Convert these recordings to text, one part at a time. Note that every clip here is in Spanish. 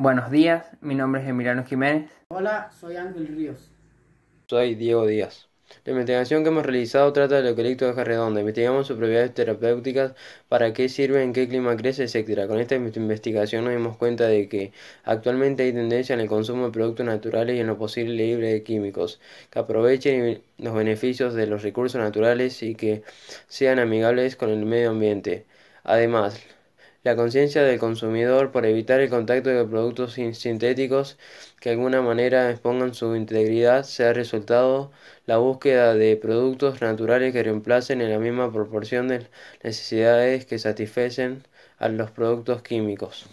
Buenos días, mi nombre es Emiliano Jiménez. Hola, soy Ángel Ríos. Soy Diego Díaz. La investigación que hemos realizado trata del eucalipto de hoja redonda. Investigamos sus propiedades terapéuticas, para qué sirve, en qué clima crece, etc. Con esta investigación nos dimos cuenta de que actualmente hay tendencia en el consumo de productos naturales y en lo posible libre de químicos, que aprovechen los beneficios de los recursos naturales y que sean amigables con el medio ambiente. Además, la conciencia del consumidor por evitar el contacto de productos sintéticos que de alguna manera expongan su integridad se ha resultado la búsqueda de productos naturales que reemplacen en la misma proporción de necesidades que satisfacen a los productos químicos.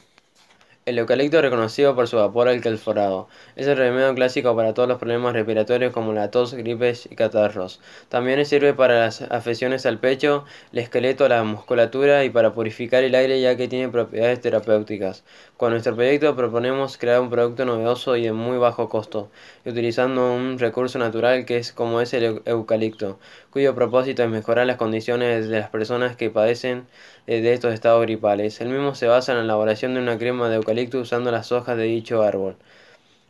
El eucalipto reconocido por su vapor alcalforado. Es el remedio clásico para todos los problemas respiratorios como la tos, gripes y catarros. También sirve para las afecciones al pecho, el esqueleto, la musculatura y para purificar el aire ya que tiene propiedades terapéuticas. Con nuestro proyecto proponemos crear un producto novedoso y de muy bajo costo, utilizando un recurso natural que es como es el eucalipto, cuyo propósito es mejorar las condiciones de las personas que padecen eh, de estos estados gripales. El mismo se basa en la elaboración de una crema de eucalipto usando las hojas de dicho árbol.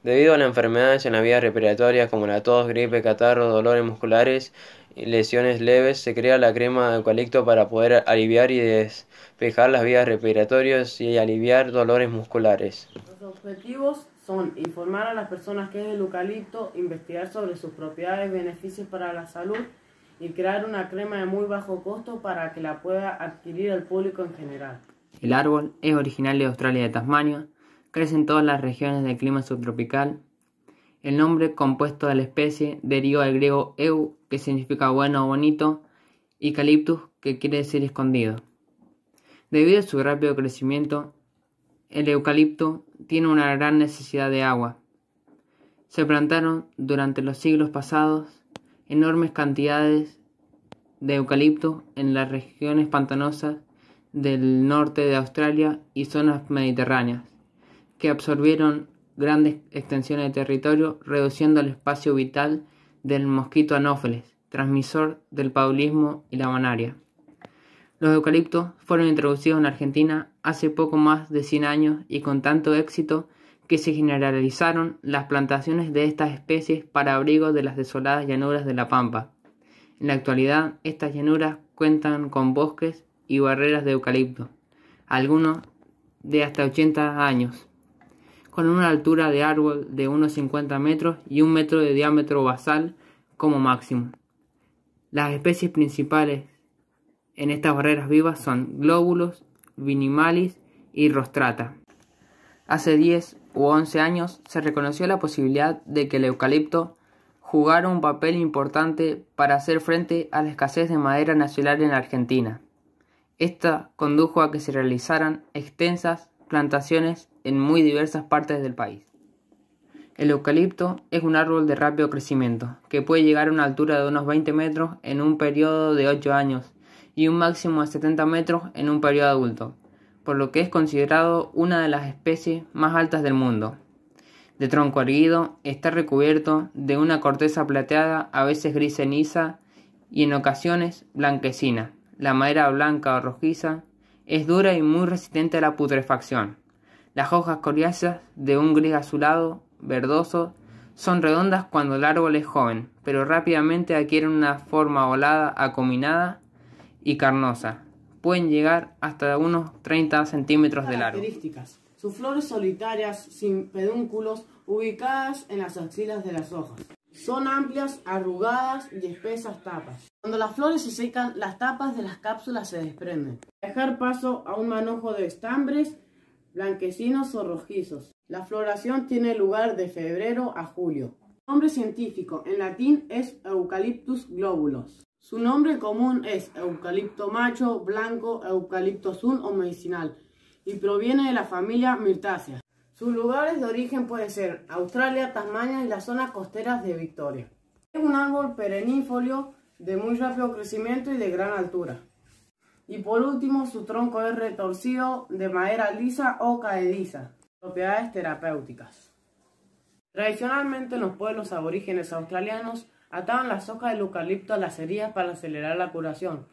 Debido a las enfermedades en la vía respiratorias como la tos, gripe, catarro, dolores musculares y lesiones leves, se crea la crema de eucalipto para poder aliviar y despejar las vías respiratorias y aliviar dolores musculares. Los objetivos son informar a las personas que es el eucalipto, investigar sobre sus propiedades, beneficios para la salud y crear una crema de muy bajo costo para que la pueda adquirir el público en general. El árbol es original de Australia y de Tasmania, crece en todas las regiones del clima subtropical. El nombre compuesto de la especie deriva del griego eu, que significa bueno o bonito, y calyptus, que quiere decir escondido. Debido a su rápido crecimiento, el eucalipto tiene una gran necesidad de agua. Se plantaron durante los siglos pasados enormes cantidades de eucalipto en las regiones pantanosas del norte de Australia y zonas mediterráneas, que absorbieron grandes extensiones de territorio, reduciendo el espacio vital del mosquito anófeles, transmisor del paulismo y la manaria Los eucaliptos fueron introducidos en Argentina hace poco más de 100 años y con tanto éxito que se generalizaron las plantaciones de estas especies para abrigo de las desoladas llanuras de la Pampa. En la actualidad, estas llanuras cuentan con bosques y barreras de eucalipto, algunos de hasta 80 años, con una altura de árbol de unos 50 metros y un metro de diámetro basal como máximo. Las especies principales en estas barreras vivas son glóbulos, vinimalis y rostrata. Hace 10 u 11 años se reconoció la posibilidad de que el eucalipto jugara un papel importante para hacer frente a la escasez de madera nacional en la Argentina. Esta condujo a que se realizaran extensas plantaciones en muy diversas partes del país. El eucalipto es un árbol de rápido crecimiento, que puede llegar a una altura de unos 20 metros en un periodo de 8 años y un máximo de 70 metros en un periodo adulto, por lo que es considerado una de las especies más altas del mundo. De tronco erguido, está recubierto de una corteza plateada, a veces gris ceniza y en ocasiones blanquecina la madera blanca o rojiza, es dura y muy resistente a la putrefacción. Las hojas coriáceas, de un gris azulado, verdoso, son redondas cuando el árbol es joven, pero rápidamente adquieren una forma volada, acominada y carnosa. Pueden llegar hasta unos 30 centímetros de largo. Características. Sus flores solitarias, sin pedúnculos, ubicadas en las axilas de las hojas. Son amplias, arrugadas y espesas tapas. Cuando las flores se secan, las tapas de las cápsulas se desprenden. Dejar paso a un manojo de estambres blanquecinos o rojizos. La floración tiene lugar de febrero a julio. Su nombre científico en latín es Eucalyptus globulus. Su nombre común es eucalipto macho, blanco, eucalipto azul o medicinal y proviene de la familia Myrtacea. Sus lugares de origen pueden ser Australia, Tasmania y las zonas costeras de Victoria. Es un árbol perennifolio de muy rápido crecimiento y de gran altura. Y por último, su tronco es retorcido de madera lisa o caediza. Propiedades terapéuticas. Tradicionalmente en los pueblos aborígenes australianos ataban las hojas del eucalipto a las heridas para acelerar la curación.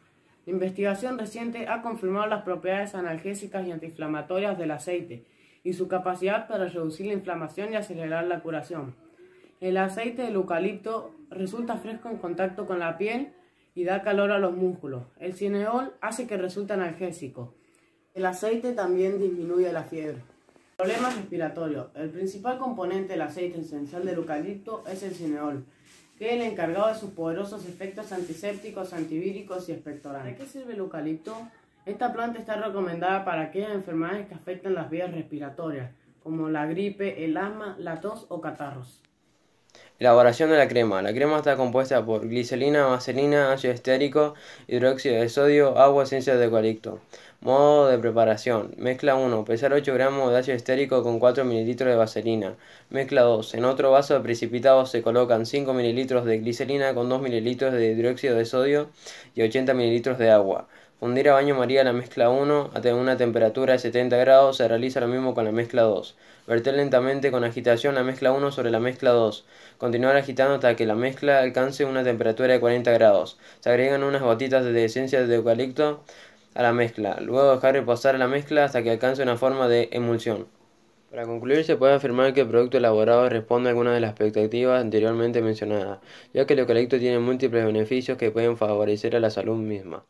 La investigación reciente ha confirmado las propiedades analgésicas y antiinflamatorias del aceite y su capacidad para reducir la inflamación y acelerar la curación. El aceite del eucalipto resulta fresco en contacto con la piel y da calor a los músculos. El cineol hace que resulte analgésico. El aceite también disminuye la fiebre. Problemas respiratorios. El principal componente del aceite esencial del eucalipto es el cineol, que es el encargado de sus poderosos efectos antisépticos, antivíricos y expectorantes. ¿Para qué sirve el eucalipto? Esta planta está recomendada para aquellas enfermedades que afectan las vías respiratorias, como la gripe, el asma, la tos o catarros. Elaboración de la crema. La crema está compuesta por glicerina, vaselina, ácido estérico, hidróxido de sodio, agua, esencia de eucalipto. Modo de preparación. Mezcla 1. Pesar 8 gramos de ácido estérico con 4 ml de vaselina. Mezcla 2. En otro vaso de precipitado se colocan 5 ml de glicerina con 2 ml de hidróxido de sodio y 80 ml de agua. Fundir a baño María la mezcla 1 a una temperatura de 70 grados, se realiza lo mismo con la mezcla 2. Verter lentamente con agitación la mezcla 1 sobre la mezcla 2. Continuar agitando hasta que la mezcla alcance una temperatura de 40 grados. Se agregan unas gotitas de esencia de eucalipto a la mezcla, luego dejar reposar la mezcla hasta que alcance una forma de emulsión. Para concluir, se puede afirmar que el producto elaborado responde a algunas de las expectativas anteriormente mencionadas, ya que el eucalipto tiene múltiples beneficios que pueden favorecer a la salud misma.